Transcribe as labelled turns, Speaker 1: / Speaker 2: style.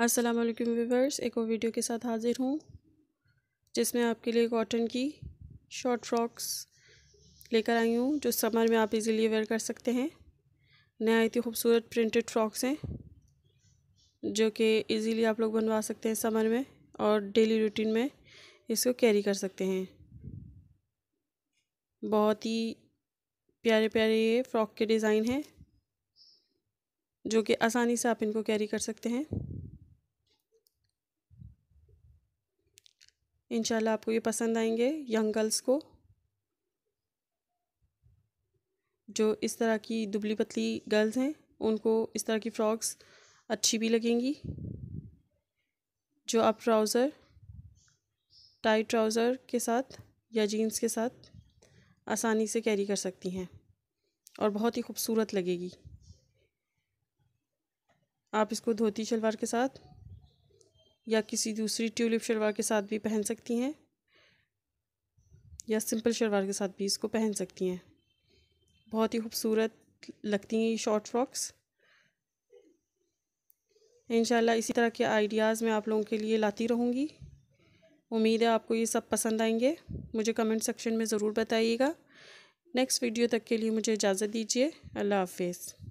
Speaker 1: अस्सलाम वालेकुम व्यूवर्स एक और वीडियो के साथ हाज़िर हूँ जिसमें आपके लिए कॉटन की शॉर्ट फ्रॉक्स लेकर आई हूँ जो समर में आप इजीली वेयर कर सकते हैं नहायत ही खूबसूरत प्रिंटेड फ्रॉक्स हैं जो कि इजीली आप लोग बनवा सकते हैं समर में और डेली रूटीन में इसको कैरी कर सकते हैं बहुत ही प्यारे प्यारे ये फ़्रॉक के डिज़ाइन हैं जो कि आसानी से आप इनको कैरी कर सकते हैं इनशाला आपको ये पसंद आएंगे यंग गर्ल्स को जो इस तरह की दुबली पतली गर्ल्स हैं उनको इस तरह की फ़्रॉक्स अच्छी भी लगेंगी जो आप ट्राउज़र टाइट ट्राउज़र के साथ या जीन्स के साथ आसानी से कैरी कर सकती हैं और बहुत ही खूबसूरत लगेगी आप इसको धोती शलवार के साथ या किसी दूसरी ट्यूलिप शलवार के साथ भी पहन सकती हैं या सिंपल शलवार के साथ भी इसको पहन सकती हैं बहुत ही खूबसूरत लगती हैं ये शॉर्ट फ्रॉक्स इन इसी तरह के आइडियाज़ मैं आप लोगों के लिए लाती रहूँगी उम्मीद है आपको ये सब पसंद आएंगे मुझे कमेंट सेक्शन में ज़रूर बताइएगा नेक्स्ट वीडियो तक के लिए मुझे इजाज़त दीजिए अल्लाह हाफिज़